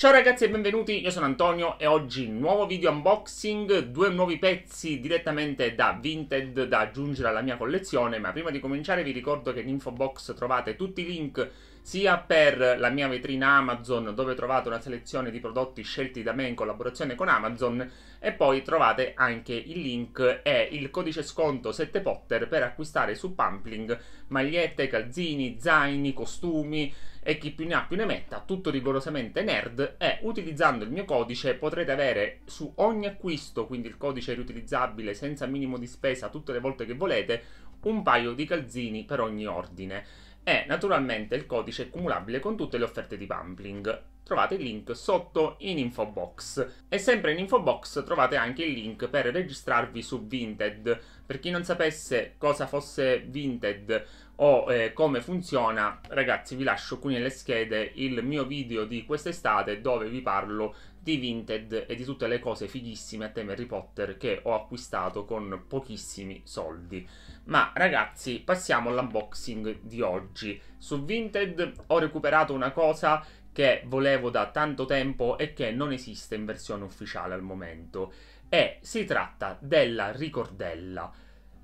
Ciao ragazzi e benvenuti, io sono Antonio e oggi nuovo video unboxing, due nuovi pezzi direttamente da Vinted da aggiungere alla mia collezione, ma prima di cominciare vi ricordo che in info box trovate tutti i link sia per la mia vetrina Amazon dove trovate una selezione di prodotti scelti da me in collaborazione con Amazon e poi trovate anche il link e il codice sconto 7 Potter per acquistare su Pumpling magliette, calzini, zaini, costumi e chi più ne ha più ne metta, tutto rigorosamente nerd e utilizzando il mio codice potrete avere su ogni acquisto, quindi il codice riutilizzabile senza minimo di spesa tutte le volte che volete, un paio di calzini per ogni ordine è naturalmente il codice cumulabile con tutte le offerte di Pumpling. Trovate il link sotto in info box e sempre in info box trovate anche il link per registrarvi su Vinted. Per chi non sapesse cosa fosse Vinted o eh, come funziona, ragazzi vi lascio qui nelle schede il mio video di quest'estate dove vi parlo di Vinted e di tutte le cose fighissime a tema Harry Potter che ho acquistato con pochissimi soldi. Ma ragazzi, passiamo all'unboxing di oggi. Su Vinted ho recuperato una cosa che volevo da tanto tempo e che non esiste in versione ufficiale al momento. E si tratta della ricordella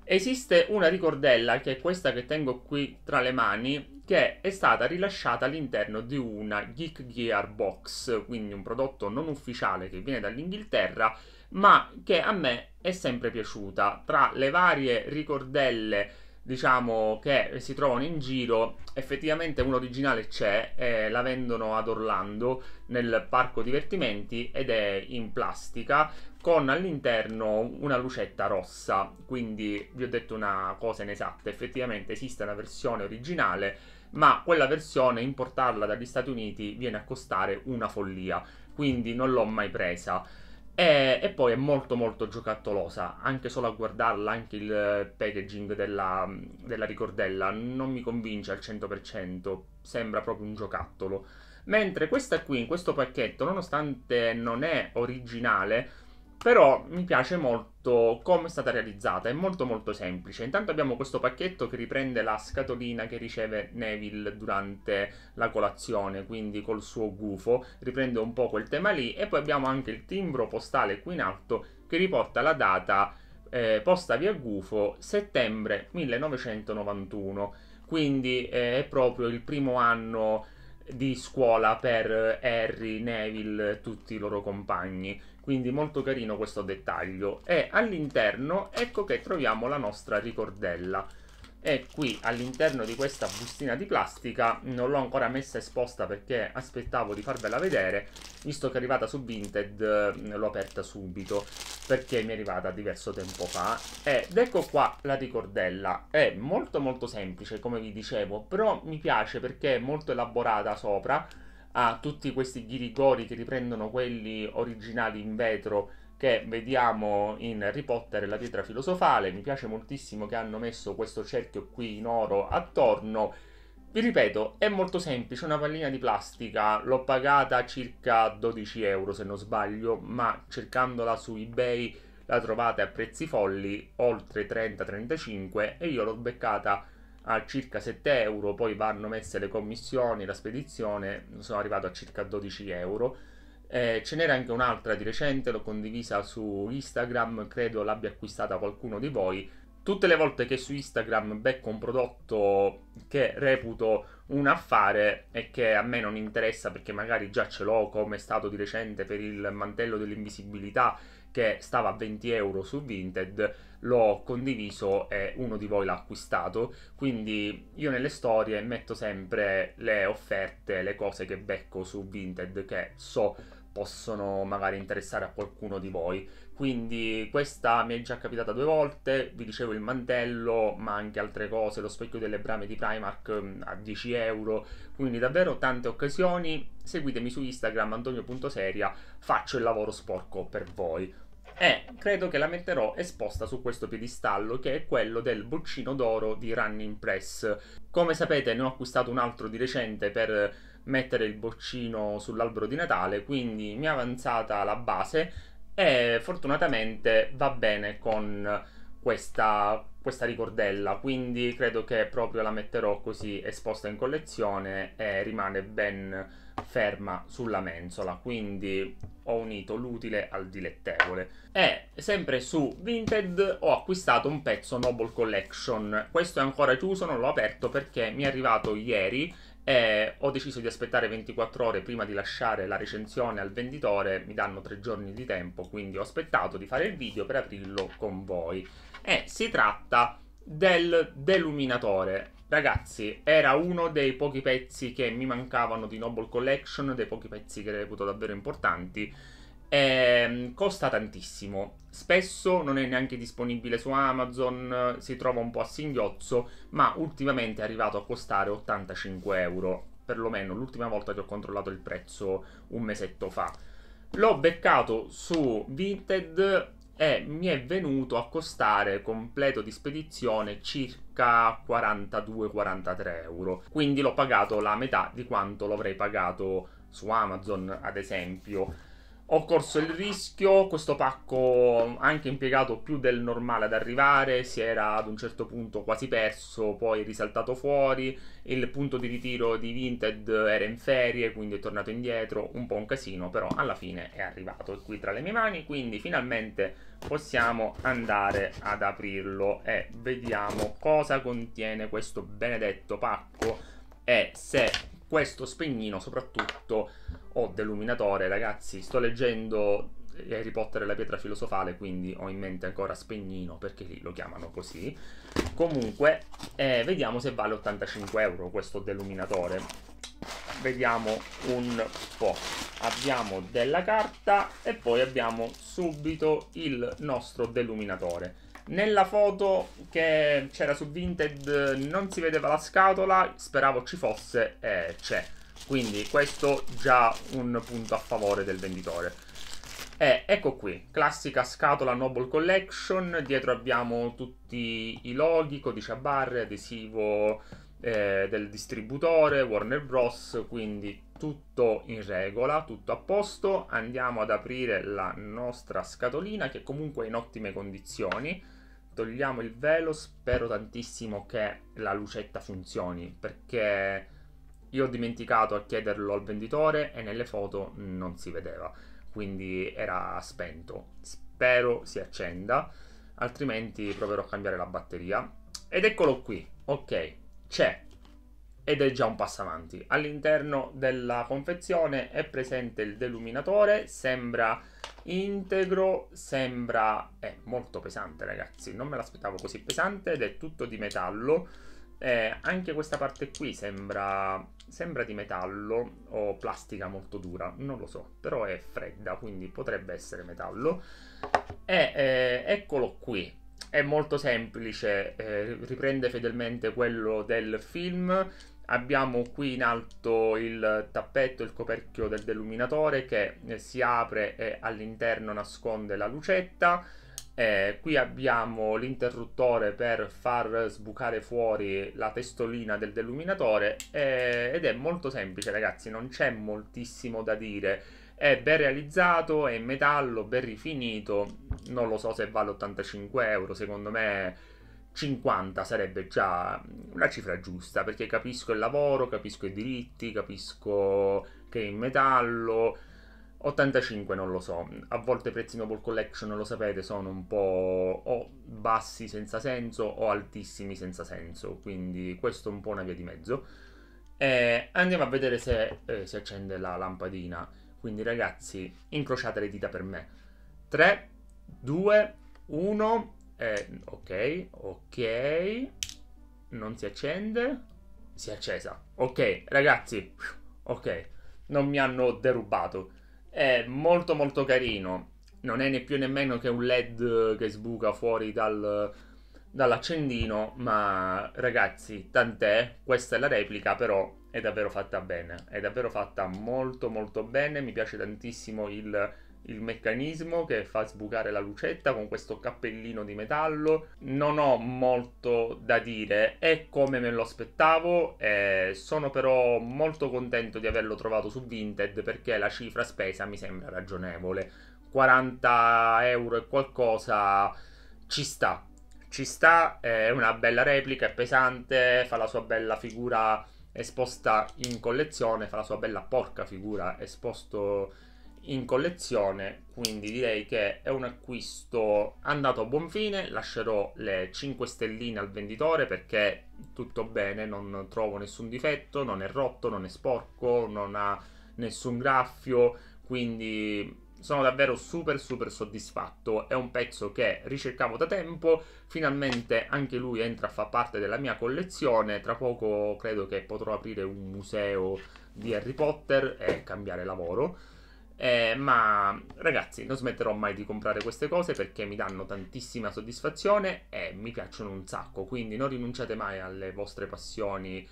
Esiste una ricordella, che è questa che tengo qui tra le mani, che è stata rilasciata all'interno di una Geek Gear Box, quindi un prodotto non ufficiale che viene dall'Inghilterra, ma che a me è sempre piaciuta. Tra le varie ricordelle diciamo che si trovano in giro effettivamente un originale c'è eh, la vendono ad Orlando nel parco divertimenti ed è in plastica con all'interno una lucetta rossa quindi vi ho detto una cosa inesatta effettivamente esiste una versione originale ma quella versione importarla dagli Stati Uniti viene a costare una follia quindi non l'ho mai presa e, e, poi è molto molto giocattolosa, anche solo a guardarla, anche il packaging della, della, ricordella non mi convince al 100%, sembra proprio un giocattolo. Mentre questa qui, in questo pacchetto, nonostante non è originale, però mi piace molto come è stata realizzata, è molto molto semplice. Intanto abbiamo questo pacchetto che riprende la scatolina che riceve Neville durante la colazione, quindi col suo gufo, riprende un po' quel tema lì e poi abbiamo anche il timbro postale qui in alto che riporta la data eh, posta via gufo settembre 1991, quindi eh, è proprio il primo anno di scuola per Harry, Neville, e tutti i loro compagni quindi molto carino questo dettaglio e all'interno ecco che troviamo la nostra ricordella e qui all'interno di questa bustina di plastica non l'ho ancora messa esposta perché aspettavo di farvela vedere visto che è arrivata su Vinted mm, l'ho aperta subito perché mi è arrivata diverso tempo fa ed ecco qua la ricordella è molto molto semplice come vi dicevo però mi piace perché è molto elaborata sopra a tutti questi ghirigori che riprendono quelli originali in vetro che vediamo in Harry Potter e la pietra filosofale. Mi piace moltissimo che hanno messo questo cerchio qui in oro attorno. Vi ripeto, è molto semplice, una pallina di plastica, l'ho pagata circa 12 euro se non sbaglio, ma cercandola su eBay la trovate a prezzi folli, oltre 30-35 e io l'ho beccata a circa 7 euro, poi vanno messe le commissioni, la spedizione, sono arrivato a circa 12 euro. Eh, ce n'era anche un'altra di recente, l'ho condivisa su Instagram, credo l'abbia acquistata qualcuno di voi. Tutte le volte che su Instagram becco un prodotto che reputo un affare è che a me non interessa perché magari già ce l'ho come è stato di recente per il mantello dell'invisibilità che stava a 20 euro su Vinted, l'ho condiviso e uno di voi l'ha acquistato, quindi io nelle storie metto sempre le offerte, le cose che becco su Vinted che so possono magari interessare a qualcuno di voi. Quindi questa mi è già capitata due volte, vi dicevo il mantello, ma anche altre cose, lo specchio delle brame di Primark mm, a 10 euro, quindi davvero tante occasioni. Seguitemi su Instagram antonio.seria, faccio il lavoro sporco per voi. E credo che la metterò esposta su questo piedistallo che è quello del boccino d'oro di Running Press. Come sapete ne ho acquistato un altro di recente per mettere il boccino sull'albero di Natale, quindi mi è avanzata la base e fortunatamente va bene con questa, questa ricordella, quindi credo che proprio la metterò così esposta in collezione e rimane ben ferma sulla mensola, quindi ho unito l'utile al dilettevole. E sempre su Vinted ho acquistato un pezzo Noble Collection, questo è ancora chiuso, non l'ho aperto perché mi è arrivato ieri e ho deciso di aspettare 24 ore prima di lasciare la recensione al venditore, mi danno 3 giorni di tempo, quindi ho aspettato di fare il video per aprirlo con voi. E si tratta del deluminatore. Ragazzi, era uno dei pochi pezzi che mi mancavano di Noble Collection, dei pochi pezzi che reputo davvero importanti e ehm, costa tantissimo, spesso non è neanche disponibile su Amazon, si trova un po' a singhiozzo, ma ultimamente è arrivato a costare 85 euro, perlomeno l'ultima volta che ho controllato il prezzo un mesetto fa. L'ho beccato su Vinted e mi è venuto a costare completo di spedizione circa 42-43 euro, quindi l'ho pagato la metà di quanto l'avrei pagato su Amazon, ad esempio. Ho corso il rischio, questo pacco anche impiegato più del normale ad arrivare, si era ad un certo punto quasi perso, poi risaltato fuori, il punto di ritiro di Vinted era in ferie, quindi è tornato indietro, un po' un casino, però alla fine è arrivato, è qui tra le mie mani, quindi finalmente possiamo andare ad aprirlo e vediamo cosa contiene questo benedetto pacco e se questo spegnino soprattutto o dell'illuminatore, ragazzi, sto leggendo Harry Potter e la pietra filosofale, quindi ho in mente ancora Spegnino, perché lì lo chiamano così. Comunque, eh, vediamo se vale 85 euro questo deluminatore. Vediamo un po'. Abbiamo della carta e poi abbiamo subito il nostro deluminatore. Nella foto che c'era su Vinted non si vedeva la scatola, speravo ci fosse e eh, c'è. Quindi questo già un punto a favore del venditore. E ecco qui, classica scatola Noble Collection, dietro abbiamo tutti i loghi, codice a barre, adesivo eh, del distributore, Warner Bros, quindi tutto in regola, tutto a posto. Andiamo ad aprire la nostra scatolina che comunque è in ottime condizioni. Togliamo il velo, spero tantissimo che la lucetta funzioni perché io ho dimenticato a chiederlo al venditore e nelle foto non si vedeva, quindi era spento. Spero si accenda, altrimenti proverò a cambiare la batteria. Ed eccolo qui, ok, c'è. Ed è già un passo avanti. All'interno della confezione è presente il deluminatore, sembra integro sembra è molto pesante ragazzi non me l'aspettavo così pesante ed è tutto di metallo eh, anche questa parte qui sembra, sembra, di metallo o plastica molto dura, non lo so, però è fredda, quindi potrebbe essere metallo. E eh, eccolo qui, è molto semplice, eh, riprende fedelmente quello del film. Abbiamo qui in alto il tappeto, il coperchio del deluminatore che eh, si apre e all'interno nasconde la lucetta eh, qui abbiamo l'interruttore per far sbucare fuori la testolina del deluminatore eh, ed è molto semplice ragazzi, non c'è moltissimo da dire. È ben realizzato, è in metallo, ben rifinito, non lo so se vale 85 euro, secondo me 50 sarebbe già una cifra giusta perché capisco il lavoro, capisco i diritti, capisco che è in metallo 85 non lo so, a volte i prezzi Noble Collection lo sapete sono un po' o bassi senza senso o altissimi senza senso, quindi questo è un po' una via di mezzo. E andiamo a vedere se eh, si accende la lampadina, quindi ragazzi incrociate le dita per me. 3, 2, 1, eh, ok, ok, non si accende, si è accesa. Ok ragazzi, ok, non mi hanno derubato. È molto molto carino. Non è né più né meno che un LED che sbuca fuori dal, dall'accendino, ma ragazzi, tant'è, questa è la replica, però è davvero fatta bene, è davvero fatta molto molto bene, mi piace tantissimo il il meccanismo che fa sbucare la lucetta con questo cappellino di metallo. Non ho molto da dire, è come me lo aspettavo, eh, sono però molto contento di averlo trovato su Vinted perché la cifra spesa mi sembra ragionevole. 40 euro e qualcosa ci sta, ci sta, è una bella replica, è pesante, fa la sua bella figura esposta in collezione, fa la sua bella porca figura esposto in collezione, quindi direi che è un acquisto andato a buon fine, lascerò le 5 stelline al venditore perché tutto bene, non trovo nessun difetto, non è rotto, non è sporco, non ha nessun graffio, quindi sono davvero super super soddisfatto, è un pezzo che ricercavo da tempo, finalmente anche lui entra a far parte della mia collezione, tra poco credo che potrò aprire un museo di Harry Potter e cambiare lavoro. Eh, ma ragazzi, non smetterò mai di comprare queste cose perché mi danno tantissima soddisfazione e mi piacciono un sacco. Quindi non rinunciate mai alle vostre passioni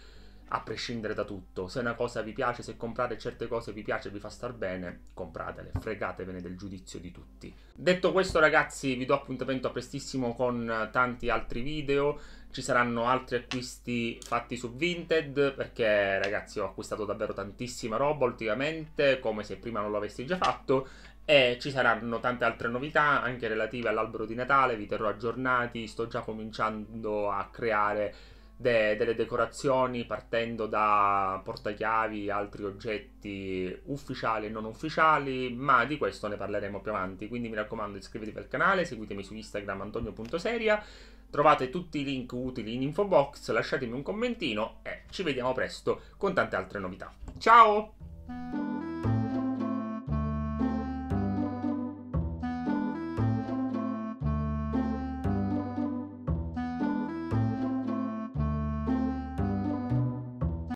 a prescindere da tutto. Se una cosa vi piace, se comprate certe cose vi piace e vi fa star bene, compratele, fregatevene del giudizio di tutti. Detto questo, ragazzi, vi do appuntamento a prestissimo con tanti altri video ci saranno altri acquisti fatti su Vinted perché ragazzi ho acquistato davvero tantissima roba ultimamente come se prima non l'avessi già fatto e ci saranno tante altre novità anche relative all'albero di Natale, vi terrò aggiornati, sto già cominciando a creare de- delle decorazioni partendo da portachiavi, altri oggetti ufficiali e non ufficiali, ma di questo ne parleremo più avanti, quindi mi raccomando iscrivetevi al canale, seguitemi su Instagram antonio.seria Trovate tutti i link utili in info box, lasciatemi un commentino e ci vediamo presto con tante altre novità. Ciao!